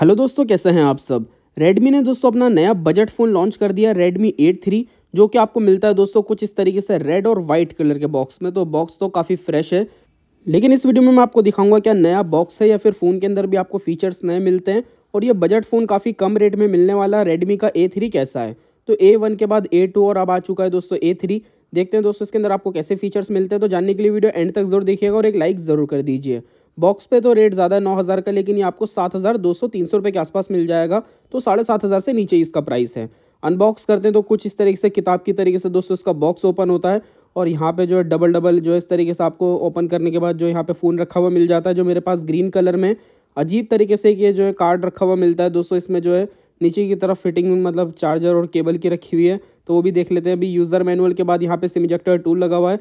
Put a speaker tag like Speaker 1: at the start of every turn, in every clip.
Speaker 1: hello दोस्तों कैसे हैं आप सब रेडमी ने दोस्तों अपना नया बजट फ़ोन लॉन्च कर दिया रेडमी एट थ्री जो कि आपको मिलता है दोस्तों कुछ इस तरीके से रेड और वाइट कलर के बॉक्स में तो बॉक्स तो काफ़ी फ्रेश है लेकिन इस वीडियो में मैं आपको दिखाऊंगा क्या नया बॉक्स है या फिर फ़ोन के अंदर भी आपको फीचर्स नए मिलते हैं और ये बजट फ़ोन काफ़ी कम रेट में मिलने वाला रेडमी का ए थ्री कैसा है तो ए वन के बाद ए टू और अब आ चुका है दोस्तों ए थ्री देखते हैं दोस्तों इसके अंदर आपको कैसे फीचर्स मिलते हैं तो जानने के लिए वीडियो एंड तक जरूर देखिएगा और एक लाइक ज़रूर कर दीजिए बॉक्स पे तो रेट ज़्यादा है नौ हज़ार का लेकिन ये आपको सात हज़ार दो सौ तीन सौ रुपये के आसपास मिल जाएगा तो साढ़े सात हज़ार से नीचे इसका प्राइस है अनबॉक्स करते हैं तो कुछ इस तरीके से किताब की तरीके से दोस्तों इसका बॉक्स ओपन होता है और यहाँ पे जो है डबल डबल जो इस तरीके से आपको ओपन करने के बाद जो यहाँ पे फ़ोन रखा हुआ मिल जाता है जो मेरे पास ग्रीन कलर में अजीब तरीके से ये जो है कार्ड रखा हुआ मिलता है दोस्तों इसमें जो है नीचे की तरफ फिटिंग मतलब चार्जर और केबल की रखी हुई है तो वो भी देख लेते हैं अभी यूज़र मैनुअल के बाद यहाँ पे सिम इजेक्टर टूल लगा हुआ है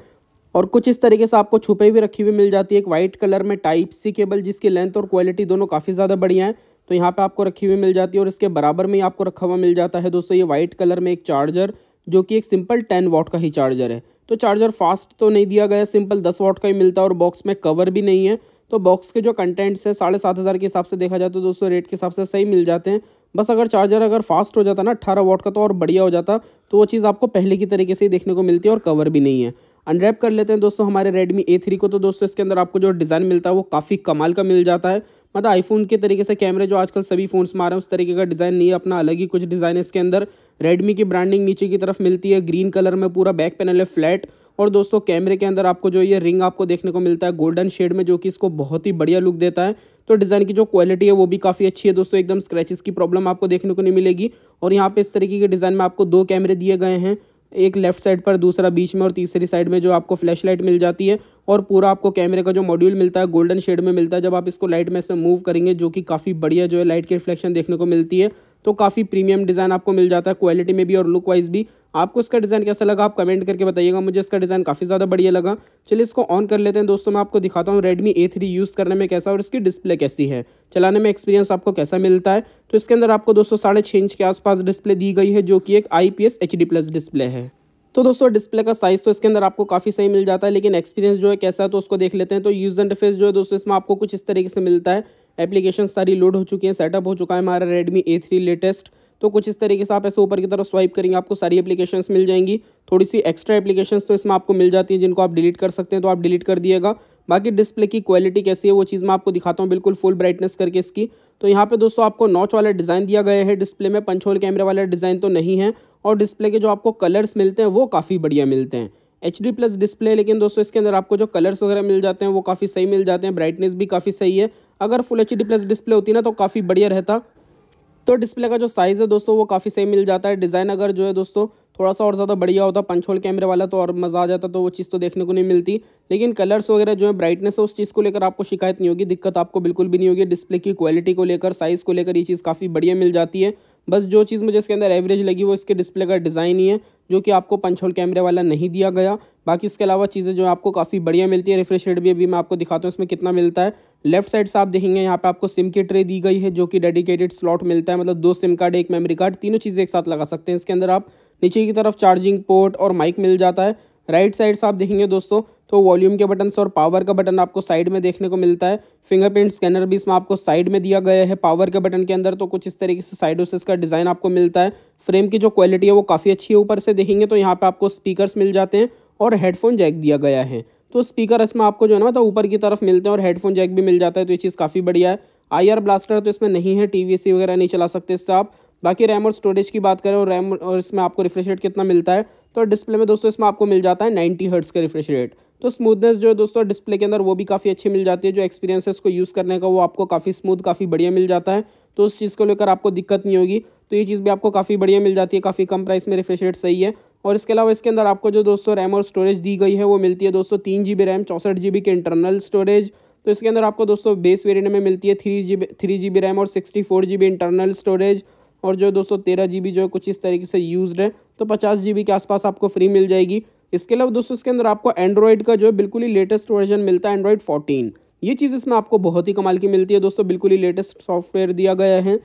Speaker 1: और कुछ इस तरीके से आपको छुपे हुए रखी हुई मिल जाती है एक वाइट कलर में टाइप सी केबल जिसकी लेंथ और क्वालिटी दोनों काफ़ी ज़्यादा बढ़िया है तो यहाँ पे आपको रखी हुई मिल जाती है और इसके बराबर में ही आपको रखा हुआ मिल जाता है दोस्तों ये वाइट कलर में एक चार्जर जो कि एक सिंपल टेन वॉट का ही चार्जर है तो चार्जर फास्ट तो नहीं दिया गया सिंपल दस वॉट का ही मिलता है और बॉक्स में कवर भी नहीं है तो बॉक्स के जो कंटेंट्स है साढ़े सात हज़ार के हिसाब से देखा जाए तो दोस्तों रेट के हिसाब से सही मिल जाते हैं बस अगर चार्जर अगर फास्ट हो जाता ना अट्ठारह वॉट का तो और बढ़िया हो जाता तो वो चीज़ आपको पहले की तरीके से ही देखने को मिलती है और कवर भी नहीं है अनरैप कर लेते हैं दोस्तों हमारे रेडमी ए थ्री को तो दोस्तों इसके अंदर आपको जो डिज़ाइन मिलता है वो काफ़ी कमाल का मिल जाता है मतलब आईफोन के तरीके से कैमरे जो आजकल सभी फ़ोन्स में आ रहे हैं उस तरीके का डिज़ाइन नहीं है अपना अलग ही कुछ डिज़ाइन इसके अंदर रेडमी की ब्रांडिंग नीचे की तरफ मिलती है ग्रीन कलर में पूरा बैक पैनल है फ्लैट और दोस्तों कैमरे के अंदर आपको जो ये रिंग आपको देखने को मिलता है गोल्डन शेड में जो कि इसको बहुत ही बढ़िया लुक देता है तो डिज़ाइन की जो क्वालिटी है वो भी काफ़ी अच्छी है दोस्तों एकदम स्क्रैचेस की प्रॉब्लम आपको देखने को नहीं मिलेगी और यहाँ पे इस तरीके के डिज़ाइन में आपको दो कैमरे दिए गए हैं एक लेफ्ट साइड पर दूसरा बीच में और तीसरी साइड में जो आपको फ्लैश लाइट मिल जाती है और पूरा आपको कैमरे का जो मॉड्यूल मिलता है गोल्डन शेड में मिलता है जब आप इसको लाइट में से मूव करेंगे जो कि काफ़ी बढ़िया जो है लाइट की रिफ्लेक्शन देखने को मिलती है तो काफ़ी प्रीमियम डिज़ाइन आपको मिल जाता है क्वालिटी में भी और लुक वाइज भी आपको इसका डिज़ाइन कैसा लगा आप कमेंट करके बताइएगा मुझे इसका डिज़ाइन काफ़ी ज़्यादा बढ़िया लगा चलिए इसको ऑन कर लेते हैं दोस्तों मैं आपको दिखाता हूँ रेडमी ए थ्री यूज़ करने में कैसा और इसकी डिस्प्ले कैसी है चलाने में एक्सपीरियंस आपको कैसा मिलता है तो इसके अंदर आपको दोस्तों साढ़े छः इंच के आसपास डिस्प्ले दी गई है जो कि एक I P S H D plus display है तो दोस्तों डिस्प्ले का साइज़ तो इसके अंदर आपको काफ़ी सही मिल जाता है लेकिन एक्सपीरियंस जो है कैसा है तो उसको देख लेते हैं तो यूज़ एंड फेस जो है दोस्तों इसमें आपको कुछ इस तरीके से मिलता है एप्लीकेशन सारी लोड हो चुकी हैं सेटअप हो चुका है हमारा रेडमी ए थ्री लेटेस्ट तो कुछ इस तरीके से आप ऐसे ऊपर की तरफ स्वाइप करेंगे आपको सारी एप्लीकेशंस मिल जाएंगी थोड़ी सी एक्स्ट्रा एप्लीकेशंस तो इसमें आपको मिल जाती हैं जिनको आप डिलीट कर सकते हैं तो आप डिलीट कर दिएगा बाकी डिस्प्ले की क्वालिटी कैसी है वो चीज़ मैं आपको दिखाता हूँ बिल्कुल फुल ब्राइटनेस करके इसकी तो यहाँ पे दोस्तों आपको नॉच वाला डिज़ाइन दिया गया है डिस्प्ले में पंचोल कैमरे वाला डिज़ाइन तो नहीं है और डिस्प्ले के जो आपको कलर्स मिलते हैं वो काफ़ी बढ़िया मिलते हैं एच डी प्लस डिस्प्ले लेकिन दोस्तों इसके अंदर आपको जो कलर्स वगैरह मिल जाते हैं वो काफ़ी सही मिल जाते हैं ब्राइटनेस भी काफ़ी सही है अगर full H D plus display होती ना तो काफ़ी बढ़िया रहता तो डिस्प्ले का जो साइज़ है दोस्तों वो काफ़ी सही मिल जाता है डिज़ाइन अगर जो है दोस्तों थोड़ा सा और ज़्यादा बढ़िया होता पंच होल कैमरे वाला तो और मज़ा आ जाता तो वो चीज़ तो देखने को नहीं मिलती लेकिन कलर्स वगैरह जो है ब्राइटनेस है उस चीज़ को लेकर आपको शिकायत नहीं होगी दिक्कत आपको बिल्कुल भी नहीं होगी डिस्प्ले की क्वालिटी को लेकर साइज़ को लेकर ये चीज़ काफ़ी बढ़िया मिल जाती है बस जो चीज़ मुझे इसके अंदर एवरेज लगी वो इसके डिस्प्ले का डिज़ाइन ही है जो कि आपको पंच होल कैमरे वाला नहीं दिया गया बाकी इसके अलावा चीज़ें जो आपको काफ़ी बढ़िया मिलती है रिफ्रेश रेट भी अभी मैं आपको दिखाता हूँ इसमें कितना मिलता है लेफ्ट साइड से आप देखेंगे यहाँ पे आपको सिम की ट्रे दी गई है जो कि डेडिकेटेड स्लॉट मिलता है मतलब दो सिम कार्ड एक मेमोरी कार्ड तीनों चीज़ें एक साथ लगा सकते हैं इसके अंदर आप नीचे की तरफ चार्जिंग पोर्ट और माइक मिल जाता है राइट साइड से आप देखेंगे दोस्तों तो वॉल्यूम के बटन और पावर का बटन आपको साइड में देखने को मिलता है फिंगरप्रिंट स्कैनर भी इसमें आपको साइड में दिया गया है पावर के बटन के अंदर तो कुछ इस तरीके से साइडों से इसका डिज़ाइन आपको मिलता है फ्रेम की जो क्वालिटी है वो काफ़ी अच्छी है ऊपर से देखेंगे तो यहाँ पर आपको स्पीकर्स मिल जाते हैं और हेडफोन जैक दिया गया है तो स्पीकर इसमें आपको जो है ना मतलब ऊपर की तरफ मिलते हैं और हेडफोन जैक भी मिल जाता है तो ये चीज़ काफ़ी बढ़िया है आई ब्लास्टर तो इसमें नहीं है टी वगैरह नहीं चला सकते इससे आप बाकी रैम और स्टोरेज की बात करें और रैम और इसमें आपको रिफ्रेश रेट कितना मिलता है तो डिस्प्ले में दोस्तों इसमें आपको मिल जाता है नाइन्टी हर्ट्स का रिफ्रेश रेट तो स्मूथनेस जो है दोस्तों डिस्प्ले के अंदर वो भी काफ़ी अच्छी मिल जाती है जो एक्सपीरियंस है इसको यूज़ करने का वो आपको काफ़ी स्मूथ काफ़ी बढ़िया मिल जाता है तो उस चीज़ को लेकर आपको दिक्कत नहीं होगी तो ये चीज़ भी आपको काफ़ी बढ़िया मिल जाती है काफ़ी कम प्राइस में रिफ्रेश रेट सही है और इसके अलावा इसके अंदर आपको जो दोस्तों रैम और स्टोरेज दी गई है वो मिलती है दोस्तों तीन जी रैम चौंसठ जी के इंटरनल स्टोरेज तो इसके अंदर आपको दोस्तों बेस वेरिएंट में मिलती है three G three G RAM और sixty four G internal storage और जो दोस्तों तेरह जी जो है कुछ इस तरीके से यूज है तो पचास जी के आसपास आपको फ्री मिल जाएगी इसके अलावा दोस्तों इसके अंदर आपको एंड्रॉयड का जो है बिल्कुल ही लेटेस्ट वर्जन मिलता है एंड्रॉयड फोर्टीन ये चीज़ इसमें आपको बहुत ही कमाल की मिलती है दोस्तों बिल्कुल ही लेटेस्ट सॉफ्टवेयर दिया गया है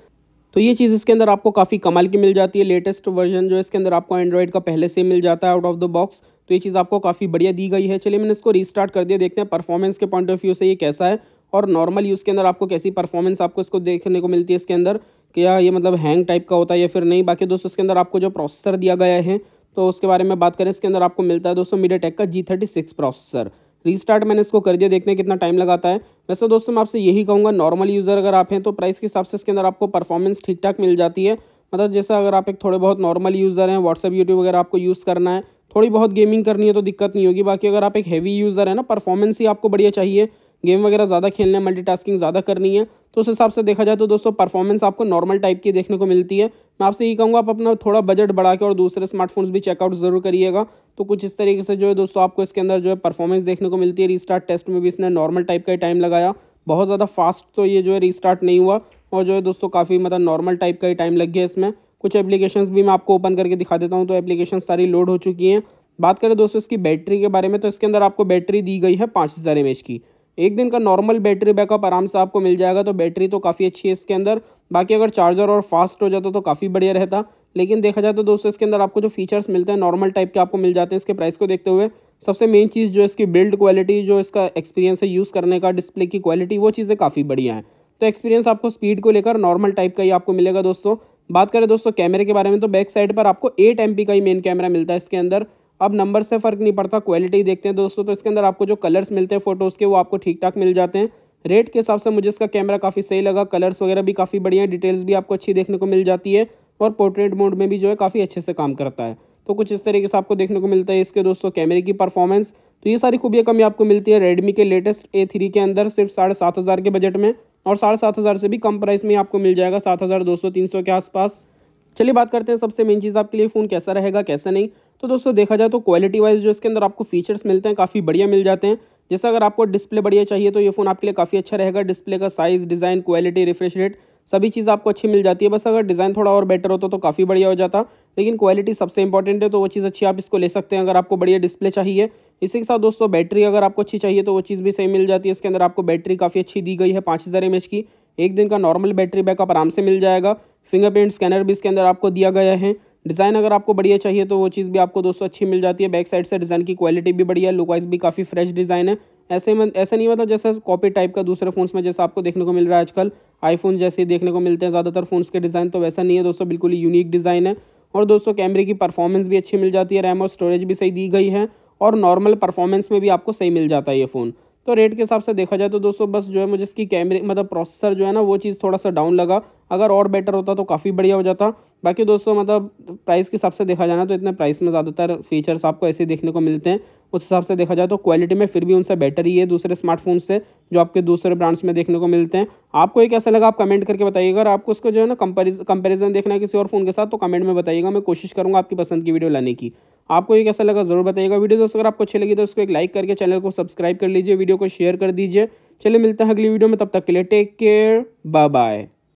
Speaker 1: तो ये चीज़ इसके अंदर आपको काफ़ी कमाल की मिल जाती है लेटेस्ट वर्जन जो इसके अंदर आपको एंड्रॉइड का पहले से मिल जाता है आउट ऑफ द बॉक्स तो ये चीज़ आपको काफ़ी बढ़िया दी गई है चलिए मैंने इसको रीस्टार्ट कर दिया देखते हैं परफॉर्मेंस के पॉइंट ऑफ व्यू से ये कैसा है और नॉर्मल यूज़ के अंदर आपको कैसी परफॉर्मेंस आपको इसको देखने को मिलती है इसके अंदर क्या ये मतलब हैंग टाइप का होता है या फिर नहीं बाकी दोस्तों इसके अंदर आपको जो प्रोसेसर दिया गया है तो उसके बारे में बात करें इसके अंदर आपको मिलता है दोस्तों MediaTek G thirty six processor restart मैंने इसको कर दिया देखने कितना टाइम लगाता है वैसे दोस्तों मैं आपसे यही कहूँगा नॉर्मल यूज़र अगर आप हैं तो प्राइस के हिसाब से इसके अंदर आपको परफॉर्मेंस ठीक ठाक मिल जाती है मतलब जैसा अगर आप एक थोड़े बहुत नॉर्मल यूज़र हैं व्हाट्सअप यूट्यूब वगैरह आपको यूज़ करना है थोड़ी बहुत गेमिंग करनी है तो दिक्कत नहीं होगी बाकी अगर आप एक हैवी यूज़र है ना परफॉर्मेंस ही आपको बढ़िया चाहिए गेम वगैरह ज़्यादा खेलना है मल्टीटास्किंग ज़्यादा करनी है तो उस हिसाब से देखा जाए तो दोस्तों परफॉर्मेंस आपको नॉर्मल टाइप की देखने को मिलती है मैं आपसे यही कहूँगा आप अपना थोड़ा बजट बढ़ा के और दूसरे स्मार्टफोन्स भी चेकआउट ज़रूर करिएगा तो कुछ इस तरीके से जो है दोस्तों आपको इसके अंदर जो है परफॉर्मेंस देखने को मिलती है रीस्टार्ट टेस्ट में भी इसने नॉर्मल टाइप का टाइम लगाया बहुत ज़्यादा फास्ट तो ये जो है रीस्टार्ट नहीं हुआ और जो है दोस्तों काफ़ी मतलब नॉर्मल टाइप का ही टाइम लग गया इसमें कुछ एप्लीकेशंस भी मैं आपको ओपन करके दिखा देता हूँ तो एप्लीकेशन सारी लोड हो चुकी हैं बात करें दोस्तों इसकी बैटरी के बारे में तो इसके अंदर आपको बैटरी दी गई है पाँच हज़ार एम की एक दिन का नॉर्मल बैटरी बैकअप आराम से आपको मिल जाएगा तो बैटरी तो काफ़ी अच्छी है इसके अंदर बाकी अगर चार्जर और फास्ट हो जाता तो काफ़ी बढ़िया रहता लेकिन देखा जाए तो दोस्तों इसके अंदर आपको जो फीचर्स मिलते हैं नॉर्मल टाइप के आपको मिल जाते हैं इसके प्राइस को देखते हुए सबसे मेन चीज़ जो इसकी बिल्ड क्वालिटी जो इसका एक्सपीरियंस है यूज़ करने का डिस्प्ले की क्वालिटी वो चीज़ें काफ़ी बढ़िया हैं तो एक्सपीरियंस आपको स्पीड को लेकर नॉर्मल टाइप का ही आपको मिलेगा दोस्तों बात करें दोस्तों कैमरे के बारे में तो बैक साइड पर आपको एट एम का ही मेन कैमरा मिलता है इसके अंदर अब नंबर से फ़र्क नहीं पड़ता क्वालिटी देखते हैं दोस्तों तो इसके अंदर आपको जो कलर्स मिलते हैं फ़ोटोज़ के वो आपको ठीक ठाक मिल जाते हैं रेट के हिसाब से मुझे इसका कैमरा काफ़ी सही लगा कलर्स वगैरह भी काफ़ी बढ़िया डिटेल्स भी आपको अच्छी देखने को मिल जाती है और पोर्ट्रेट मोड में भी जो है काफ़ी अच्छे से काम करता है तो कुछ इस तरीके से आपको देखने को मिलता है इसके दोस्तों कैमरे की परफॉर्मेंस तो ये सारी खूबियाँ कमी आपको मिलती है रेडमी के लेटेस्ट ए थ्री के अंदर सिर्फ साढ़े सात हज़ार के बजट में और साढ़े सात हज़ार से भी कम प्राइस में आपको मिल जाएगा सात हज़ार दो सौ तीन सौ के आसपास चलिए बात करते हैं सबसे मेन चीज़ आपके लिए फ़ोन कैसा रहेगा कैसा नहीं तो दोस्तों देखा जाए तो क्वालिटी वाइज जो इसके अंदर आपको फीचर्स मिलते हैं काफ़ी बढ़िया मिल जाते हैं जैसे अगर आपको डिस्प्ले बढ़िया चाहिए तो ये फ़ोन आपके लिए काफ़ी अच्छा रहेगा डिस्प्ले का size design quality refresh rate सभी चीज़ आपको अच्छी मिल जाती है बस अगर डिज़ाइन थोड़ा और बेटर होता तो, तो काफ़ी बढ़िया हो जाता लेकिन क्वालिटी सबसे इंपॉर्टेंट है तो वो चीज़ अच्छी आप इसको ले सकते हैं अगर आपको बढ़िया डिस्प्ले चाहिए इसी के साथ दोस्तों बैटरी अगर आपको अच्छी चाहिए तो वो चीज़ भी सही मिल जाती है इसके अंदर आपको बैटरी काफ़ी अच्छी दी गई है पाँच हज़ार एम एच की एक दिन का नॉर्मल बैटरी बैकअप आराम से मिल जाएगा फिंगरप्रिंट स्कैनर भी इसके अंदर आपको दिया गया है डिज़ाइन अगर आपको बढ़िया चाहिए तो वो चीज़ भी आपको दोस्तों अच्छी मिल जाती है बैक साइड से डिज़ाइन की क्वालिटी भी बढ़िया है लुकवाइज भी काफ़ी फ्रेश डिज़ाइन है ऐसे में ऐसा नहीं होता मतलब जैसे कॉपी टाइप का दूसरे फ़ोन्स में जैसा आपको देखने को मिल रहा है आजकल आईफोन जैसे देखने को मिलते हैं ज़्यादातर फ़ोन्स के डिज़ाइन तो वैसा नहीं है दोस्तों बिल्कुल यूनिक डिज़ाइन है और दोस्तों कैमरे की परफॉर्मेंस भी अच्छी मिल जाती है रैम और स्टोरेज भी सही दी गई है और नॉर्मल परफॉर्मेंस में भी आपको सही मिल जाता है ये फ़ोन तो रेट के हिसाब से देखा जाए तो दोस्तों बस जो है मुझे इसकी कैमरे मतलब प्रोसेसर जो है ना वो चीज़ थोड़ा सा डाउन लगा अगर और बेटर होता तो काफ़ी बढ़िया हो जाता बाकी दोस्तों मतलब प्राइस के हिसाब से देखा जाना तो इतने प्राइस में ज़्यादातर फीचर्स आपको ऐसे देखने को मिलते हैं उस हिसाब से देखा जाए तो क्वालिटी में फिर भी उनसे बेटर ही है दूसरे स्मार्टफोन से जो आपके दूसरे ब्रांड्स में देखने को मिलते हैं आपको ये कैसा लगा आप कमेंट करके बताइएगा और आपको उसको जो है ना कंपेरिजन देखना है किसी और फ़ोन के साथ तो कमेंट में बताइएगा मैं कोशिश करूँगा आपकी पसंद की वीडियो लाने की आपको ये कैसा लगा जरूर बताइएगा वीडियो दोस्तों अगर आपको अच्छी लगी तो उसको एक लाइक करके चैनल को सब्सक्राइब कर लीजिए वीडियो को शेयर कर दीजिए चलिए मिलते हैं अगली वीडियो में तब तक के लिए टेक केयर बाय बाय